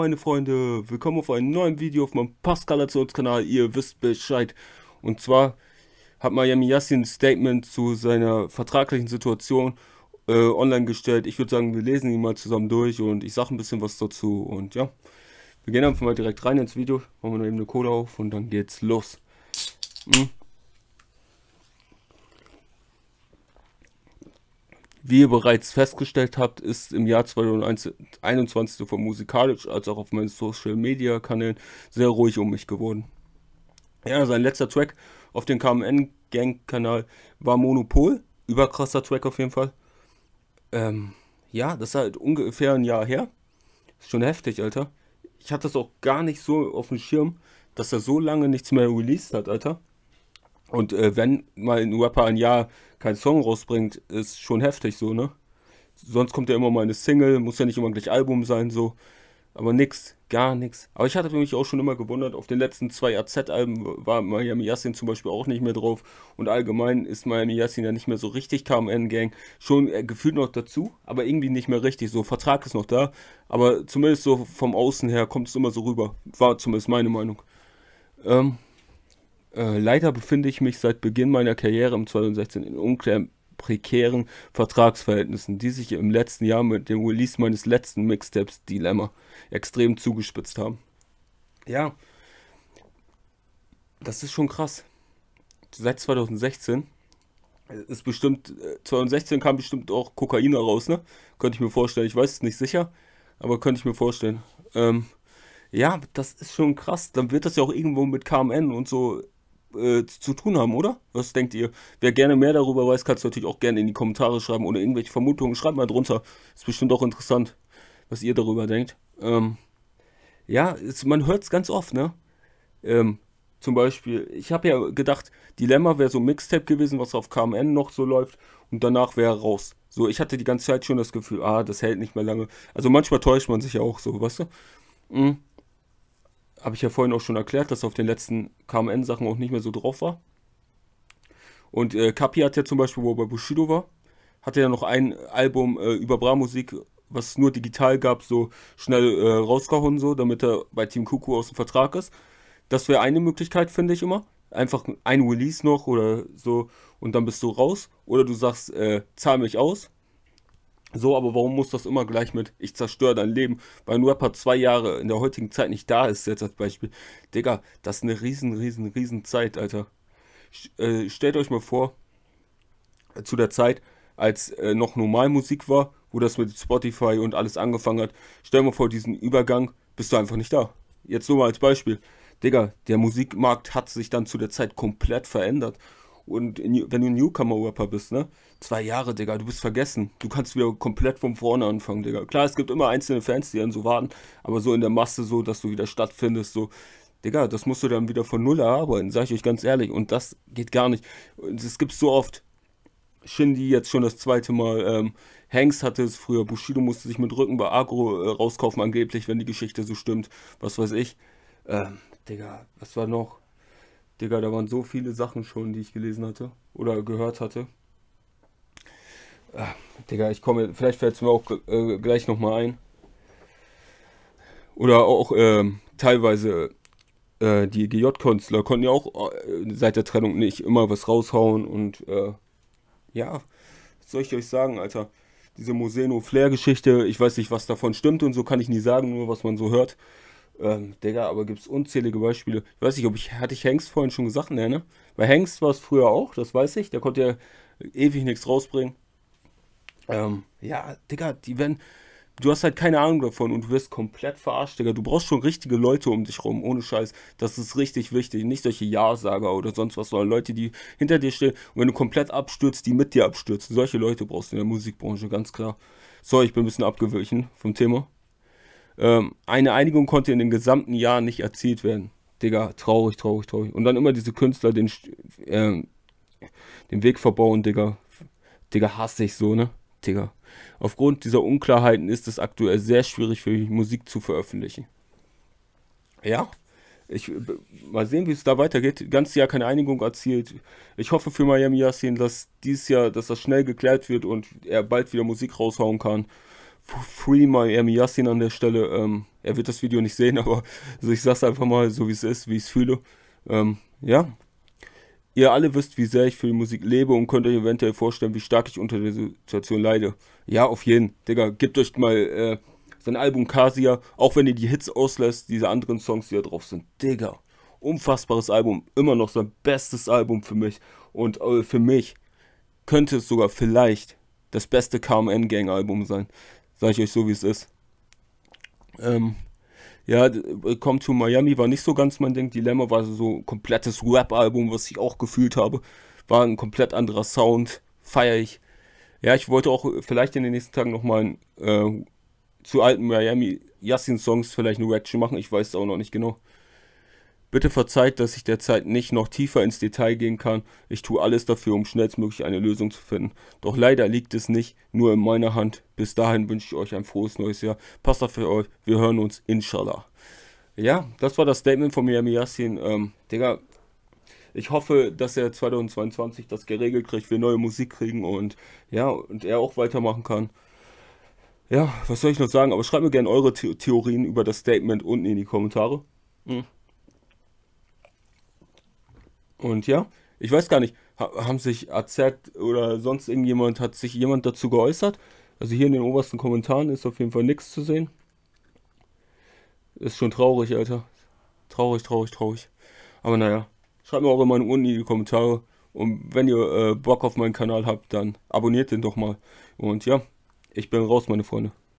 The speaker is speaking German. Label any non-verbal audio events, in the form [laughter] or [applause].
meine Freunde, willkommen auf einem neuen Video auf meinem Pascalationskanal, ihr wisst Bescheid. Und zwar hat Miami Yassin ein Statement zu seiner vertraglichen Situation äh, online gestellt. Ich würde sagen, wir lesen ihn mal zusammen durch und ich sage ein bisschen was dazu. Und ja, wir gehen einfach mal direkt rein ins Video, machen wir noch eben eine Cola auf und dann geht's los. Hm. Wie ihr bereits festgestellt habt, ist im Jahr 2021 sowohl musikalisch als auch auf meinen Social Media Kanälen sehr ruhig um mich geworden. Ja, sein letzter Track auf dem KMN Gang Kanal war Monopol, überkrasser Track auf jeden Fall. Ähm, ja, das ist halt ungefähr ein Jahr her. Ist schon heftig, Alter. Ich hatte das auch gar nicht so auf dem Schirm, dass er so lange nichts mehr released hat, Alter. Und äh, wenn mal ein Rapper ein Jahr keinen Song rausbringt, ist schon heftig so, ne? Sonst kommt ja immer mal eine Single, muss ja nicht immer gleich Album sein, so. Aber nix, gar nix. Aber ich hatte mich auch schon immer gewundert, auf den letzten zwei AZ-Alben war Miami Yassin zum Beispiel auch nicht mehr drauf. Und allgemein ist Miami Yassin ja nicht mehr so richtig KMN-Gang. Schon äh, gefühlt noch dazu, aber irgendwie nicht mehr richtig. So, Vertrag ist noch da, aber zumindest so vom Außen her kommt es immer so rüber. War zumindest meine Meinung. Ähm, äh, leider befinde ich mich seit Beginn meiner Karriere im 2016 in unklaren prekären Vertragsverhältnissen, die sich im letzten Jahr mit dem Release meines letzten Mixtapes Dilemma extrem zugespitzt haben. Ja, das ist schon krass. Seit 2016 äh, ist bestimmt, 2016 äh, kam bestimmt auch Kokain raus, ne? Könnte ich mir vorstellen. Ich weiß es nicht sicher, aber könnte ich mir vorstellen. Ähm, ja, das ist schon krass. Dann wird das ja auch irgendwo mit KMN und so äh, zu tun haben, oder? Was denkt ihr? Wer gerne mehr darüber weiß, kann es natürlich auch gerne in die Kommentare schreiben oder irgendwelche Vermutungen. Schreibt mal drunter. Ist bestimmt auch interessant, was ihr darüber denkt. Ähm, ja, es, man hört es ganz oft, ne? Ähm, zum Beispiel, ich habe ja gedacht, Dilemma wäre so ein Mixtape gewesen, was auf KMN noch so läuft und danach wäre raus. So, ich hatte die ganze Zeit schon das Gefühl, ah, das hält nicht mehr lange. Also manchmal täuscht man sich ja auch so, weißt du? Mhm habe ich ja vorhin auch schon erklärt, dass auf den letzten KMN-Sachen auch nicht mehr so drauf war. Und äh, Kapi hat ja zum Beispiel, wo er bei Bushido war, hatte ja noch ein Album äh, über Bra-Musik, was nur digital gab, so schnell äh, rausgehauen, so, damit er bei Team Kuku aus dem Vertrag ist. Das wäre eine Möglichkeit, finde ich immer. Einfach ein Release noch oder so und dann bist du raus. Oder du sagst, äh, zahl mich aus, so, aber warum muss das immer gleich mit ich zerstöre dein Leben? Weil ein Rapper zwei Jahre in der heutigen Zeit nicht da ist, jetzt als Beispiel. Digga, das ist eine riesen, riesen, riesen Zeit, Alter. Äh, stellt euch mal vor, zu der Zeit, als äh, noch normal Musik war, wo das mit Spotify und alles angefangen hat, stell mal vor, diesen Übergang bist du einfach nicht da. Jetzt nur mal als Beispiel. Digga, der Musikmarkt hat sich dann zu der Zeit komplett verändert und wenn du ein Newcomer-Rapper bist, ne? Zwei Jahre, Digga, du bist vergessen. Du kannst wieder komplett von vorne anfangen, Digga. Klar, es gibt immer einzelne Fans, die dann so warten, aber so in der Masse so, dass du wieder stattfindest, so. Digga, das musst du dann wieder von Null erarbeiten, sag ich euch ganz ehrlich. Und das geht gar nicht. Es gibt so oft. Shindy jetzt schon das zweite Mal. Ähm, Hanks hatte es früher. Bushido musste sich mit Rücken bei Agro äh, rauskaufen, angeblich, wenn die Geschichte so stimmt. Was weiß ich. Ähm, Digga, was war noch? Digga, da waren so viele Sachen schon, die ich gelesen hatte oder gehört hatte. Ah, Digga, ich komme, vielleicht fällt es mir auch äh, gleich nochmal ein. Oder auch äh, teilweise äh, die GJ-Künstler konnten ja auch äh, seit der Trennung nicht immer was raushauen und äh, ja, was soll ich euch sagen, Alter? Diese Moseno-Flair-Geschichte, ich weiß nicht, was davon stimmt und so kann ich nie sagen, nur was man so hört. Ähm, Digga, aber gibt es unzählige Beispiele. Ich weiß nicht, ob ich, hatte ich Hengst vorhin schon gesagt, ne, ne? Bei Hengst war es früher auch, das weiß ich. Der konnte ja ewig nichts rausbringen. Ähm, ja, Digga, die werden. Du hast halt keine Ahnung davon und du wirst komplett verarscht, Digga. Du brauchst schon richtige Leute um dich rum, ohne Scheiß. Das ist richtig wichtig. Nicht solche Ja-Sager oder sonst was, sondern Leute, die hinter dir stehen und wenn du komplett abstürzt, die mit dir abstürzen. Solche Leute brauchst du in der Musikbranche, ganz klar. So, ich bin ein bisschen abgewichen vom Thema. Ähm, eine Einigung konnte in den gesamten Jahren nicht erzielt werden. Digga, traurig, traurig, traurig. Und dann immer diese Künstler den, äh, den Weg verbauen, Digga. Digga, hasse ich so, ne? Digga. Aufgrund dieser Unklarheiten ist es aktuell sehr schwierig für mich, Musik zu veröffentlichen. Ja, ich, äh, mal sehen, wie es da weitergeht. Ganzes Jahr keine Einigung erzielt. Ich hoffe für Miami Yassin, dass dieses Jahr, dass das schnell geklärt wird und er bald wieder Musik raushauen kann. Free Miami Yassin an der Stelle. Ähm, er wird das Video nicht sehen, [laughs] aber also ich sag's einfach mal so, wie es ist, wie ich es fühle. Ähm, ja. Ihr alle wisst, wie sehr ich für die Musik lebe und könnt euch eventuell vorstellen, wie stark ich unter der Situation leide. Ja, auf jeden. Digga, gebt euch mal äh, sein Album Casia, auch wenn ihr die Hits auslässt, diese anderen Songs, die da drauf sind. Digga, unfassbares Album. Immer noch sein bestes Album für mich. Und äh, für mich könnte es sogar vielleicht das beste KMN-Gang-Album sein. Sage ich euch so, wie es ist. Ähm, ja, äh, Come to Miami war nicht so ganz mein Ding. Dilemma war so ein komplettes Rap-Album, was ich auch gefühlt habe. War ein komplett anderer Sound. Feier ich. Ja, ich wollte auch vielleicht in den nächsten Tagen nochmal äh, zu alten Miami Yassin-Songs vielleicht eine Reaction machen. Ich weiß es auch noch nicht genau. Bitte verzeiht, dass ich derzeit nicht noch tiefer ins Detail gehen kann. Ich tue alles dafür, um schnellstmöglich eine Lösung zu finden. Doch leider liegt es nicht nur in meiner Hand. Bis dahin wünsche ich euch ein frohes neues Jahr. Passt auf euch. Wir hören uns. Inshallah. Ja, das war das Statement von Miami Yassin. Ähm, Digga, ich hoffe, dass er 2022 das geregelt kriegt, wir neue Musik kriegen und ja, und er auch weitermachen kann. Ja, was soll ich noch sagen? Aber schreibt mir gerne eure The Theorien über das Statement unten in die Kommentare. Mhm. Und ja, ich weiß gar nicht, haben sich AZ oder sonst irgendjemand, hat sich jemand dazu geäußert? Also hier in den obersten Kommentaren ist auf jeden Fall nichts zu sehen. Ist schon traurig, Alter. Traurig, traurig, traurig. Aber naja, schreibt mir auch immer unten in die Kommentare. Und wenn ihr äh, Bock auf meinen Kanal habt, dann abonniert den doch mal. Und ja, ich bin raus, meine Freunde.